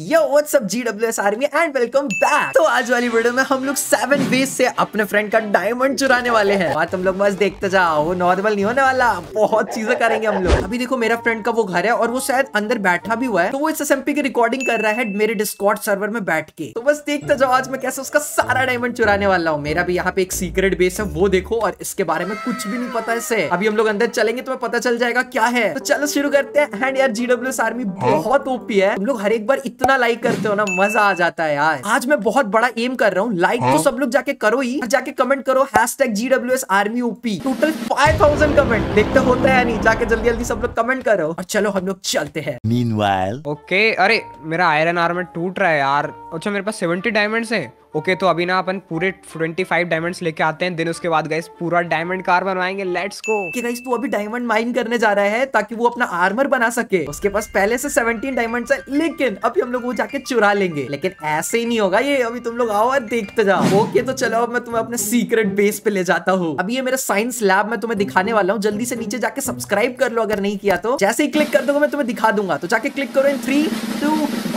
Yo, what's up, GWS Army and welcome back. तो आज वाली वीडियो में हम लोग सेवन वेज से अपने फ्रेंड का डायमंड चुराने वाले हैं और तुम लोग बस देखते जाओ वो नॉर्मल नहीं होने वाला बहुत चीजें करेंगे हम लोग अभी देखो मेरा फ्रेंड का वो घर है और वो शायद अंदर बैठा भी हुआ है तो वो इस एस की रिकॉर्डिंग कर रहा है मेरे डिस्कॉर्ड सर्वर में बैठ के तो बस देखते जाओ आज मैं कैसे उसका सारा डायमंड चुराने वाला हूँ मेरा भी यहाँ पे एक सीक्रेट बेस है वो देखो और इसके बारे में कुछ भी नहीं पता इसे अभी हम लोग अंदर चलेंगे तो पता चल जाएगा क्या है तो चलो शुरू करते हैं एंड यार जीडब्ल्यूएस आर्मी हाँ। बहुत ओपी है हम लोग हर एक बार इतना इतना लाइक करते हो ना मजा आ जाता है यार आज मैं बहुत बड़ा एम कर रहा हूँ लाइक तो हाँ। सब लोग जाके करो ही जाके कमेंट करो hashtag G W S army OP total five thousand comment देखते होता है नहीं जाके जल्दी जल्दी सब लोग कमेंट करो और चलो हम लोग चलते हैं मीन ओके अरे मेरा आयरन आर्मर टूट रहा है यार अच्छा मेरे पास सेवेंटी डायमंड है ओके तो अभी ना अपन पूरे 25 डायमंड लेके आते हैं दिन उसके बाद गाइस पूरा डायमंड कार बनवाएंगे लेट्स गो गाइस तू अभी डायमंड माइन करने जा रहा है ताकि वो अपना आर्मर बना सके उसके पास पहले से 17 डायमंड है लेकिन अभी हम लोग वो जाके चुरा लेंगे लेकिन ऐसे ही नहीं होगा ये अभी तुम लोग आओ और देखते जाओ ओके तो चलो अब मैं तुम्हें अपने सीक्रेट बेस पे ले जाता हूँ अभी ये मेरा साइंस लैब मैं तुम्हें दिखाने वाला हूँ जल्दी से नीचे जाके सब्सक्राइब कर लो अगर नहीं किया तो जैसे ही क्लिक कर दो मैं तुम्हें दिखा दूंगा तो जाके क्लिक करो in three two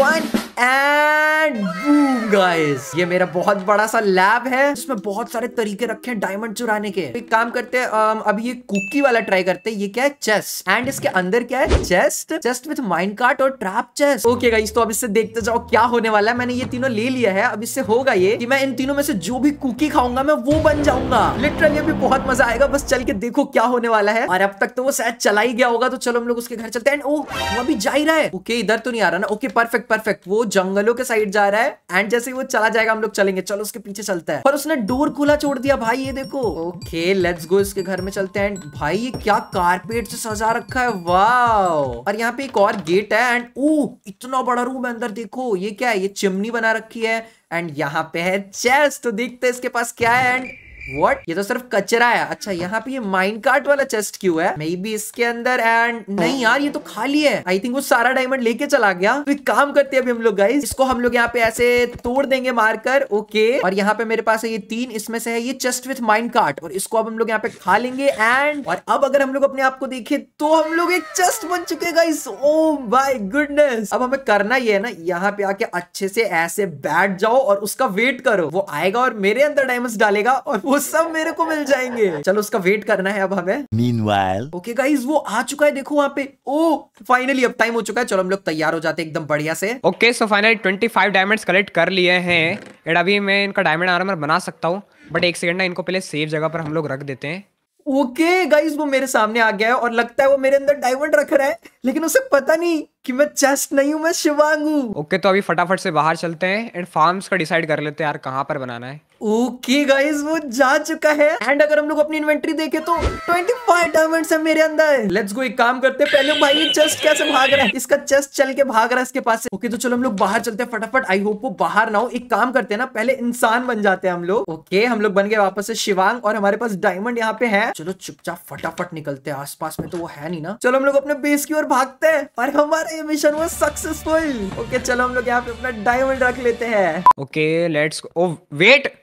one and boom guys ये मेरा बहुत बड़ा सा लैब है जिसमें बहुत सारे तरीके रखे हैं डायमंड चुराने के एक काम करते हैं अभी ये कुकी वाला ट्राई करते हैं ये क्या है चेस्ट एंड इसके अंदर क्या है chest chest with minecart और ट्रैप चेस्ट ओके गाइस तो अब इससे देखते जाओ क्या होने वाला है मैंने ये तीनों ले लिया है अब इससे होगा ये कि मैं इन तीनों में से जो भी कुकी खाऊंगा मैं वो बन जाऊंगा लिटरली अभी बहुत मजा आएगा बस चल के देखो क्या होने वाला है और अब तक तो वो शायद चला ही गया होगा तो चलो हम लोग उसके घर चलते हैं ओ वो अभी जा ही रहा है ओके इधर तो नहीं आ रहा ना ओके परफेक्ट परफेक्ट वो जंगलों के साइड जा रहा है एंड जैसे वो चला जाएगा हम लोग चलेंगे चलो उसके पीछे चलता है पर उसने डोर खुला छोड़ दिया भाई ये देखो ओके लेट्स गो इसके घर में चलते हैं भाई ये क्या कारपेट से सजा रखा है वाह और यहाँ पे एक और गेट है एंड ओ इतना बड़ा रूम है अंदर देखो ये क्या है ये चिमनी बना रखी है एंड यहाँ पे है चेस्ट तो देखते हैं इसके पास क्या है एंड वॉट ये तो सिर्फ कचरा है अच्छा यहाँ पे ये माइंड कार्ट वाला चेस्ट क्यों है मे बी इसके अंदर एंड नहीं यार ये तो खाली है आई थिंक वो सारा डायमंड लेके चला गया तो एक काम करते अभी हम लोग गाइज इसको हम लोग यहाँ पे ऐसे तोड़ देंगे मारकर ओके और यहाँ पे मेरे पास है ये तीन इसमें से है ये चेस्ट विथ माइंड कार्ट और इसको अब हम लोग यहाँ पे खा लेंगे एंड और अब अगर हम लोग अपने आप को देखे तो हम लोग एक चेस्ट बन चुके गाइस ओ माय गुडनेस अब हमें करना ये है ना यहाँ पे आके अच्छे से ऐसे बैठ जाओ और उसका वेट करो वो आएगा और मेरे अंदर डायमंड डालेगा और वो वो सब मेरे को मिल जाएंगे चलो उसका वेट करना है अब हमें मीन मीनवाइल ओके गाइज वो आ चुका है देखो वहाँ पे ओ फाइनली अब टाइम हो चुका है चलो हम लोग तैयार हो जाते हैं एकदम बढ़िया से okay so finally twenty five diamond collect कर लिए हैं एंड अभी मैं इनका डायमंड आर्मर बना सकता हूँ बट एक सेकंड ना इनको पहले सेफ जगह पर हम लोग रख देते हैं ओके okay, गाइस वो मेरे सामने आ गया है और लगता है वो मेरे अंदर डायमंड रख रहा है लेकिन उसे पता नहीं कि मैं चेस्ट नहीं हूँ मैं शिवांग ओके okay, तो अभी फटाफट से बाहर चलते हैं एंड फार्म्स का डिसाइड कर लेते हैं यार कहाँ पर बनाना है ओके गाइस वो जा चुका है एंड अगर हम लोग अपनी इन्वेंट्री देखें तो 25 डायमंड्स है मेरे अंदर लेट्स गो एक काम करते हैं पहले भाई ये चेस्ट कैसे भाग रहा है इसका चेस्ट चल के भाग रहा है इसके पास से ओके okay, तो चलो हम लोग बाहर चलते हैं फटाफट आई होप वो बाहर ना हो एक काम करते हैं ना पहले इंसान बन जाते हैं हम लोग ओके okay, हम लोग बन गए वापस से शिवांग और हमारे पास डायमंड यहाँ पे है चलो चुपचाप फटाफट निकलते हैं आस में तो वो है नहीं ना चलो हम लोग अपने बेस की ओर भागते हैं और हमारा मिशन वो सक्सेसफुल ओके चलो हम लोग यहाँ पे अपना डायमंड रख लेते हैं ओके लेट्स वेट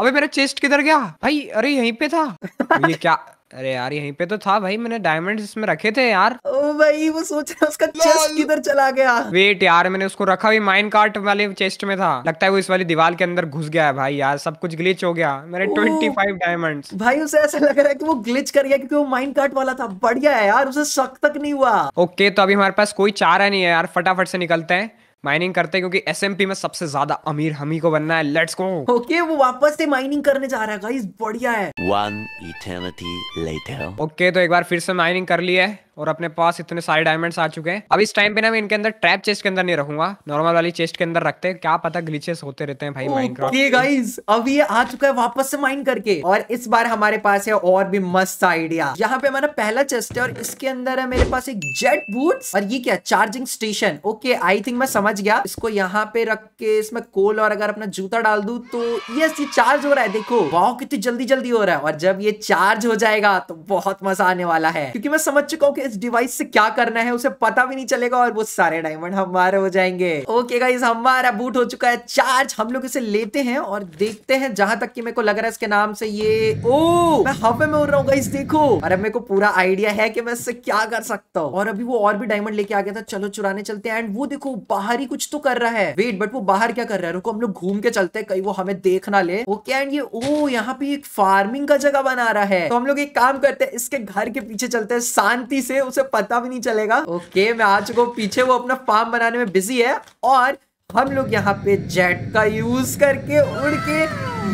अबे मेरा चेस्ट किधर गया भाई अरे यहीं पे था ये क्या अरे यार यहीं पे तो था भाई मैंने डायमंड इसमें रखे थे यार ओ भाई वो सोच रहा उसका चेस्ट किधर चला गया वेट यार मैंने उसको रखा भी माइन कार्ट वाले चेस्ट में था लगता है वो इस वाली दीवार के अंदर घुस गया है भाई यार सब कुछ ग्लिच हो गया मेरे ट्वेंटी फाइव डायमंड भाई उसे ऐसा लग रहा है की वो ग्लिच कर गया क्योंकि वो माइन कार्ट वाला था बढ़िया है यार उसे शक तक नहीं हुआ ओके तो अभी हमारे पास कोई चारा नहीं है यार फटाफट से निकलते हैं माइनिंग करते हैं क्योंकि पी में सबसे ज्यादा अमीर हमी को बनना है लेट्स गो ओके वो वापस से माइनिंग करने जा रहा है गाइस बढ़िया है वन इटर्निटी लेटर ओके तो एक बार फिर से माइनिंग कर लिया है और अपने पास इतने सारे डायमंड्स आ चुके हैं अब इस टाइम पे ना मैं इनके अंदर ट्रैप चेस्ट के अंदर नहीं रखूंगा नॉर्मल वाली चेस्ट के अंदर रखते हैं क्या पता ग्लीचेस होते रहते हैं भाई माइनक्राफ्ट ये गाइस अब ये आ चुका है वापस से माइन करके और इस बार हमारे पास है और भी मस्त आइडिया यहाँ पे हमारा पहला चेस्ट है और इसके अंदर है मेरे पास एक जेट बूट और ये क्या charging station okay I think मैं समझ गया इसको यहाँ पे रख के इसमें कोल और अगर अपना जूता डाल दू तो ये चार्ज हो रहा है देखो वाह कितनी जल्दी जल्दी हो रहा है और जब ये चार्ज हो जाएगा तो बहुत मजा आने वाला है क्योंकि मैं समझ चुका हूँ इस डिवाइस से क्या करना है उसे पता भी नहीं चलेगा और वो सारे डायमंड हमारे हो जाएंगे ओके गाइस हमारा बूट हो चुका है चार्ज हम लोग इसे लेते हैं और देखते हैं जहां तक कि मेरे को लग रहा है इसके नाम से ये ओ oh! मैं हवे में उड़ रहा हूँ गाइज देखो अरे मेरे को पूरा आइडिया है कि मैं इससे क्या कर सकता हूँ और अभी वो और भी डायमंड लेके आ गया था चलो चुराने चलते हैं एंड वो देखो बाहर ही कुछ तो कर रहा है वेट बट वो बाहर क्या कर रहा है रुको हम लोग घूम के चलते हैं कहीं वो हमें देख ना ले ओके एंड ये ओ oh, यहाँ पे एक फार्मिंग का जगह बना रहा है तो हम लोग एक काम करते हैं इसके घर के पीछे चलते हैं शांति से से उसे पता भी नहीं चलेगा ओके okay, मैं आ चुका हूँ पीछे वो अपना फार्म बनाने में बिजी है और हम लोग यहाँ पे जेट का यूज करके उड़ के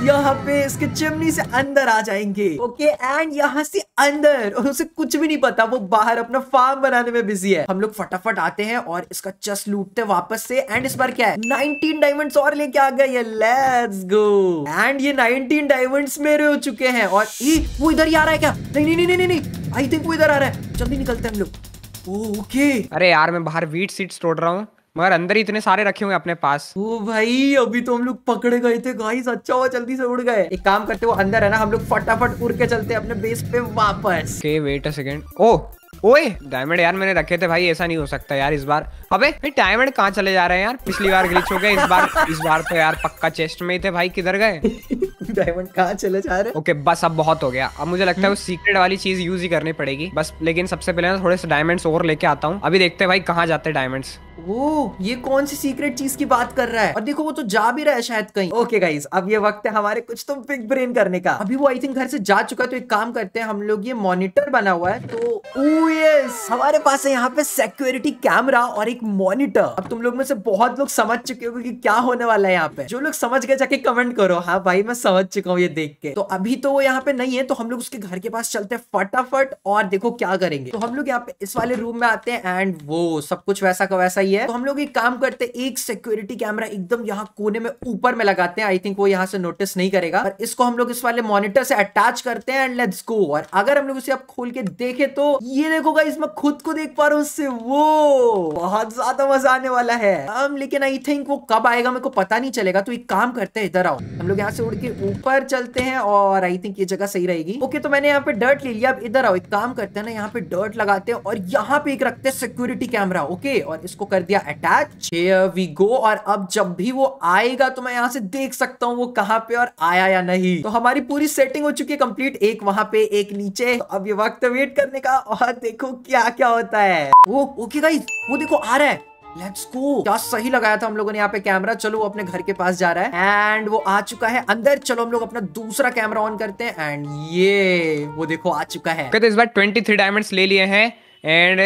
यहाँ पे इसके चिमनी से अंदर आ जाएंगे ओके एंड यहाँ से अंदर और उसे कुछ भी नहीं पता वो बाहर अपना फार्म बनाने में बिजी है हम लोग फटाफट आते हैं और इसका चस लूटते वापस से एंड इस बार क्या है 19 डायमंड्स और लेके आ गए लेट्स गो एंड ये 19 डायमंड्स मेरे हो चुके हैं और ई वो इधर ही आ रहा है क्या नहीं नहीं नहीं नहीं नहीं आई थिंक वो इधर आ रहा है जल्दी निकलते हैं हम लोग ओके अरे यार मैं बाहर वीट सीट तोड़ रहा हूँ मगर अंदर ही इतने सारे रखे हुए अपने पास ओ भाई अभी तो हम लोग पकड़े गए थे गाइस अच्छा हुआ जल्दी से उड़ गए एक काम करते हो अंदर है ना हम लोग फटाफट उड़ के चलते अपने बेस पे वापस okay wait a second oh ओए डायमंड यार मैंने रखे थे भाई ऐसा नहीं हो सकता यार इस बार अबे डायमंड कहाँ चले जा रहे हैं यार पिछली बार ग्लिच हो गए इस बार इस बार तो यार पक्का चेस्ट में ही थे भाई किधर गए डायमंड कहाँ चले जा रहे ओके okay, बस अब बहुत हो गया अब मुझे लगता है वो सीक्रेट वाली चीज यूज ही करनी पड़ेगी बस लेकिन सबसे पहले ना थोड़े से डायमंड्स और लेके आता हूँ अभी देखते हैं भाई कहाँ जाते हैं डायमंड्स ओ ये कौन सी सीक्रेट चीज की बात कर रहा है और देखो वो तो जा भी रहा है शायद कहीं ओके गाइस अब ये वक्त है हमारे कुछ तो बिग ब्रेन करने का अभी वो आई थिंक घर से जा चुका है तो एक काम करते हैं हम लोग ये मॉनिटर बना हुआ है तो यस oh हमारे पास है यहाँ पे सिक्योरिटी कैमरा और एक मॉनिटर अब तुम लोग में से बहुत लोग समझ चुके हो कि क्या होने वाला है यहाँ पे जो लोग समझ गए जाके कमेंट करो हाँ भाई मैं समझ समझ चुका हूँ ये देख के तो अभी तो वो यहाँ पे नहीं है तो हम लोग उसके घर के पास चलते हैं फटाफट और देखो क्या करेंगे तो हम लोग यहाँ पे इस वाले रूम में आते हैं एंड वो सब कुछ वैसा का वैसा ही है तो हम लोग एक काम करते हैं एक सिक्योरिटी कैमरा एकदम यहाँ कोने में ऊपर में लगाते हैं आई थिंक वो यहाँ से नोटिस नहीं करेगा और इसको हम लोग इस वाले मॉनिटर से अटैच करते हैं एंड लेट्स गो और अगर हम लोग उसे आप खोल के देखे तो ये देखोगा इसमें खुद को देख पा रहा हूँ उससे वो बहुत ज्यादा मजा आने वाला है um, लेकिन आई थिंक वो कब आएगा मेरे को पता नहीं चलेगा तो एक काम करते हैं इधर आओ हम लोग यहाँ से उड़ के ऊपर चलते हैं और आई थिंक ये जगह सही रहेगी ओके तो मैंने यहाँ पे डर्ट ले लिया अब इधर आओ एक काम करते हैं ना यहाँ पे डर्ट लगाते हैं और यहाँ पे एक रखते हैं सिक्योरिटी कैमरा ओके और इसको कर दिया अटैच वी गो और अब जब भी वो आएगा तो मैं यहाँ से देख सकता हूँ वो कहाँ पे और आया या नहीं तो हमारी पूरी सेटिंग हो चुकी है कम्प्लीट एक वहां पे एक नीचे तो अब ये वक्त वेट करने का और देखो क्या क्या होता है वो ओके गाइस वो देखो आ रहा है लेट्स गो क्या सही लगाया था हम लोगों ने यहाँ पे कैमरा चलो वो अपने घर के पास जा रहा है एंड वो आ चुका है अंदर चलो हम लोग अपना दूसरा कैमरा ऑन करते हैं एंड ये वो देखो आ चुका है तो इस बार ट्वेंटी थ्री डायमंड ले लिए हैं एंड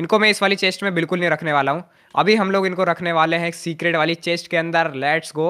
इनको मैं इस वाली चेस्ट में बिल्कुल नहीं रखने वाला हूँ अभी हम लोग इनको रखने वाले हैं सीक्रेट वाली चेस्ट के अंदर लेट्स गो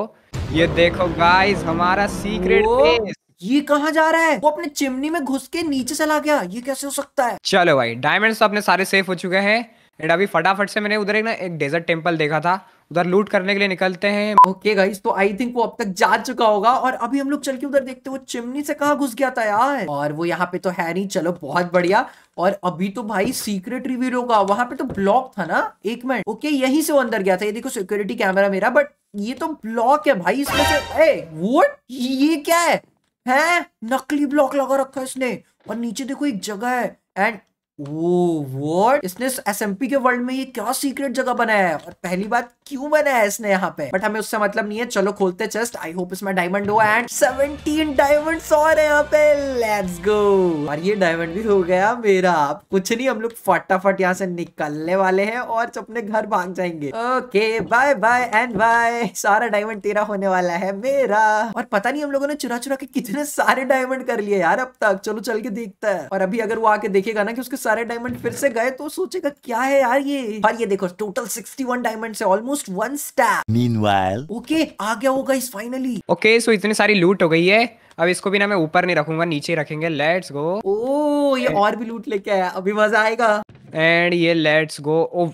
ये देखो गाइस हमारा सीक्रेट ये कहाँ जा रहा है वो अपने चिमनी में घुस के नीचे चला गया ये कैसे हो सकता है चलो भाई डायमंड्स तो अपने सारे सेफ हो चुके हैं एंड अभी फटाफट से मैंने उधर एक ना एक डेजर्ट टेम्पल देखा था उधर लूट करने के लिए निकलते हैं ओके गाइस तो आई थिंक वो अब तक जा चुका होगा और अभी हम लोग चल के उधर देखते हैं वो चिमनी से कहा घुस गया था यार और वो यहाँ पे तो है नहीं चलो बहुत बढ़िया और अभी तो भाई सीक्रेट रिव्यू होगा वहां पे तो ब्लॉक था ना एक मिनट ओके यही से वो अंदर गया था ये देखो सिक्योरिटी कैमरा मेरा बट ये तो ब्लॉक है भाई इसमें से ए वोट ये क्या है हैं नकली ब्लॉक लगा रखा है इसने और नीचे देखो एक जगह है एंड ओ इसने के वर्ल्ड में ये क्या सीक्रेट जगह बनाया है और पहली बात क्यों बनाया है इसने यहाँ पे बट हमें उससे मतलब नहीं है चलो खोलते चेस्ट आई होप इसमें डायमंड हो एंड 17 और है यहाँ पे लेट्स गो और ये डायमंड भी हो गया मेरा अब कुछ नहीं हम लोग फटाफट यहाँ से निकलने वाले है और अपने घर भाग जाएंगे okay bye bye and bye सारा डायमंड तेरा होने वाला है मेरा और पता नहीं हम लोगों ने चुरा चुरा के कितने सारे डायमंड कर लिए यार अब तक चलो चल के देखता है और अभी अगर वो आके देखेगा ना कि उसके सारे डायमंड फिर से गए तो सोचेगा क्या है यार ये और ये देखो टोटल सिक्सटी वन डायमंड से almost one step meanwhile okay आ गया होगा इस फाइनली ओके सो इतनी सारी लूट हो गई है अब इसको भी ना मैं ऊपर नहीं रखूंगा नीचे रखेंगे लेट्स गो ओ ये और भी लूट लेके आया अभी मजा आएगा एंड ये लेट्स गो ओ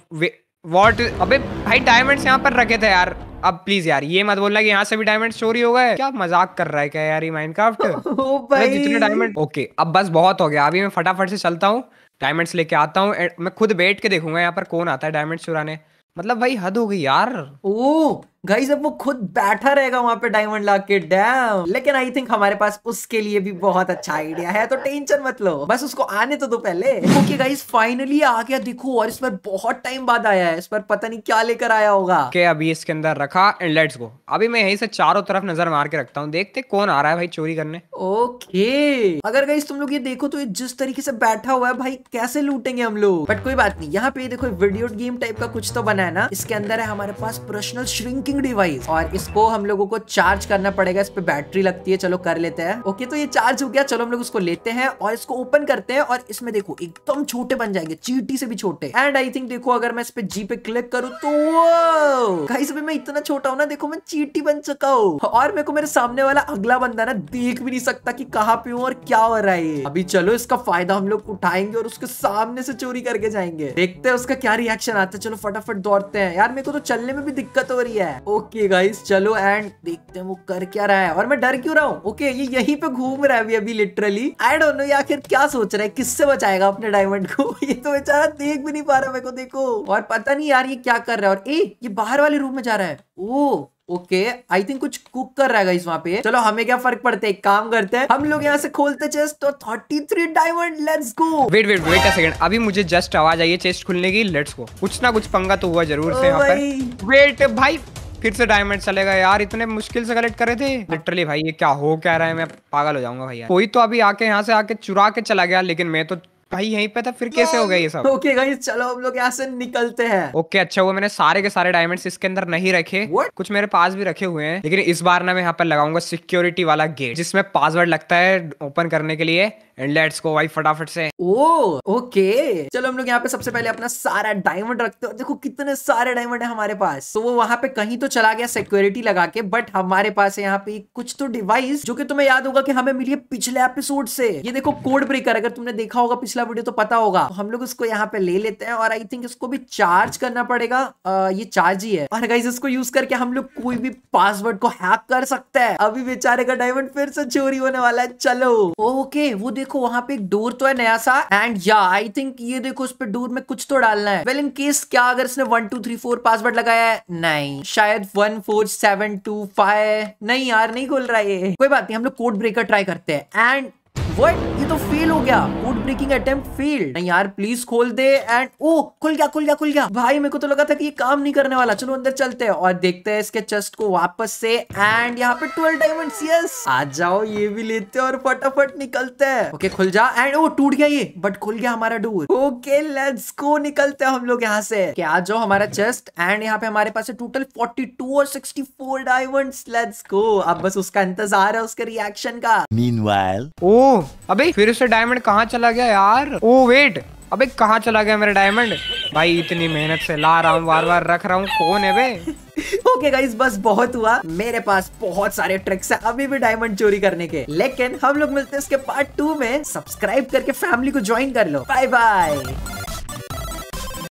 वॉट अबे भाई डायमंड्स यहाँ पर रखे थे यार अब प्लीज यार ये मत बोलना कि यहाँ से भी डायमंड चोरी हो गए क्या मजाक कर रहा है क्या यार ये माइनक्राफ्ट ओ भाई जितने डायमंड ओके अब बस बहुत हो गया अभी मैं फटाफट से चलता हूँ डायमंड्स लेके आता हूँ मैं खुद बैठ के देखूंगा यहाँ पर कौन आता है डायमंड्स चुराने मतलब भाई हद हो गई यार ओ गाइज अब वो खुद बैठा रहेगा वहां पे डायमंड ला के डैम लेकिन आई थिंक हमारे पास उसके लिए भी बहुत अच्छा आइडिया है तो टेंशन मत लो बस उसको आने तो दो पहले ओके गाइज फाइनली आ गया देखो और इस पर बहुत टाइम बाद आया है इस पर पता नहीं क्या लेकर आया होगा के अभी इसके अंदर रखा एंड लेट्स गो अभी मैं यहीं से चारों तरफ नजर मार के रखता हूँ देखते कौन आ रहा है भाई चोरी करने ओके अगर गाइज तुम लोग ये देखो तो ये जिस तरीके से बैठा हुआ है भाई कैसे लूटेंगे हम लोग बट कोई बात नहीं यहाँ पे देखो वीडियो गेम टाइप का कुछ तो बना है ना इसके अंदर है हमारे पास पर्सनल श्रिंकिंग चार्जिंग डिवाइस और इसको हम लोगों को चार्ज करना पड़ेगा इस पर बैटरी लगती है चलो कर लेते हैं ओके तो ये चार्ज हो गया चलो हम लोग उसको लेते हैं और इसको ओपन करते हैं और इसमें देखो एकदम छोटे बन जाएंगे चीटी से भी छोटे एंड आई थिंक देखो अगर मैं इस पे जी पे क्लिक करूँ तो कहीं से मैं इतना छोटा हूँ ना देखो मैं चीटी बन चुका हूँ और मेरे को मेरे सामने वाला अगला बंदा ना देख भी नहीं सकता की कहाँ पे हूँ और क्या हो रहा है अभी चलो इसका फायदा हम लोग उठाएंगे और उसके सामने से चोरी करके जाएंगे देखते हैं उसका क्या रिएक्शन आता है चलो फटाफट दौड़ते हैं यार मेरे को तो चलने में भी दिक्कत हो रही है ओके गाइस चलो एंड देखते हैं वो कर क्या रहा है और मैं डर क्यों रहा हूँ ओके ये यहीं पे घूम रहा है अभी अभी लिटरली आई डोंट नो ये आखिर क्या सोच रहा है किससे बचाएगा अपने डायमंड को ये तो बेचारा देख भी नहीं पा रहा मेरे को देखो और पता नहीं यार ये क्या कर रहा है और ए ये बाहर वाले रूम में जा रहा है ओ ओके आई थिंक कुछ कुक कर रहा है इस वहां पे चलो हमें क्या फर्क पड़ता है एक काम करते हैं हम लोग यहाँ से खोलते चेस्ट तो 33 diamond let's go wait wait wait a second अभी मुझे जस्ट आवाज आई है चेस्ट खुलने की लेट्स गो कुछ ना कुछ पंगा तो हुआ जरूर से यहाँ पर वेट भाई फिर से डायमंड चलेगा यार इतने मुश्किल से कलेक्ट करे थे लिटरली भाई ये क्या हो क्या रहा है मैं पागल हो जाऊंगा भाई कोई तो अभी आके यहाँ से आके चुरा के चला गया लेकिन मैं तो भाई यहीं पे था फिर कैसे हो गया ये सब ओके गाइस चलो हम लोग यहाँ से निकलते हैं ओके अच्छा हुआ मैंने सारे के सारे डायमंड्स इसके अंदर नहीं रखे What? कुछ मेरे पास भी रखे हुए हैं लेकिन इस बार ना मैं यहाँ पर लगाऊंगा सिक्योरिटी वाला गेट जिसमें पासवर्ड लगता है ओपन करने के लिए एंड लेट्स गो भाई फटाफट से ओ ओके चलो हम लोग यहाँ पे सबसे पहले अपना सारा डायमंड रखते हैं देखो कितने सारे डायमंड है हमारे पास तो वो वहां पे कहीं तो चला गया सिक्योरिटी लगा के बट हमारे पास है यहाँ पे कुछ तो डिवाइस जो कि तुम्हें याद होगा कि हमें मिली है पिछले एपिसोड से ये देखो कोड ब्रेकर अगर तुमने देखा होगा पिछला वीडियो तो पता होगा तो हम लोग इसको यहाँ पे ले लेते हैं और आई थिंक इसको भी चार्ज करना पड़ेगा आ, ये चार्ज ही है और गाइज इसको यूज करके हम लोग कोई भी पासवर्ड को हैक कर सकते हैं अभी बेचारे का डायमंड फिर से चोरी होने वाला है चलो ओके वो देखो वहां पे एक डोर तो है नया सा एंड या आई थिंक ये देखो उस पर डोर में कुछ तो डालना है वेल इन केस क्या अगर इसने one two three four password लगाया है नहीं शायद one four seven two five नहीं यार नहीं खोल रहा ये कोई बात नहीं हम लोग कोड ब्रेकर ट्राई करते हैं एंड वट ये तो फेल हो गया कोड ब्रेकिंग अटेम्प्ट फेल नहीं यार प्लीज खोल दे एंड ओ खुल गया खुल गया खुल गया भाई मेरे को तो लगा था कि ये काम नहीं करने वाला चलो अंदर चलते हैं और देखते हैं इसके चेस्ट को वापस से एंड यहाँ पे ट्वेल्व डायमंड्स यस आ जाओ ये भी लेते और फटाफट निकलते हैं ओके खुल जा एंड ओ टूट गया ये बट खुल गया हमारा डोर ओके लेट्स गो निकलते हम लोग यहाँ से आ जाओ हमारा चेस्ट एंड यहाँ पे हमारे पास टोटल फोर्टी और सिक्सटी फोर डायमंड अब बस उसका इंतजार है उसके रिएक्शन का मीनवाइल ओ अभी फिर से डायमंड कहाँ चला गया यार ओ वेट अबे कहाँ चला गया मेरा डायमंड भाई इतनी मेहनत से ला रहा हूँ बार बार रख रहा हूँ कौन है वे ओके okay बस बहुत हुआ मेरे पास बहुत सारे ट्रिक्स है अभी भी डायमंड चोरी करने के लेकिन हम लोग मिलते हैं इसके पार्ट टू में सब्सक्राइब करके फैमिली को ज्वाइन कर लो बाय बाय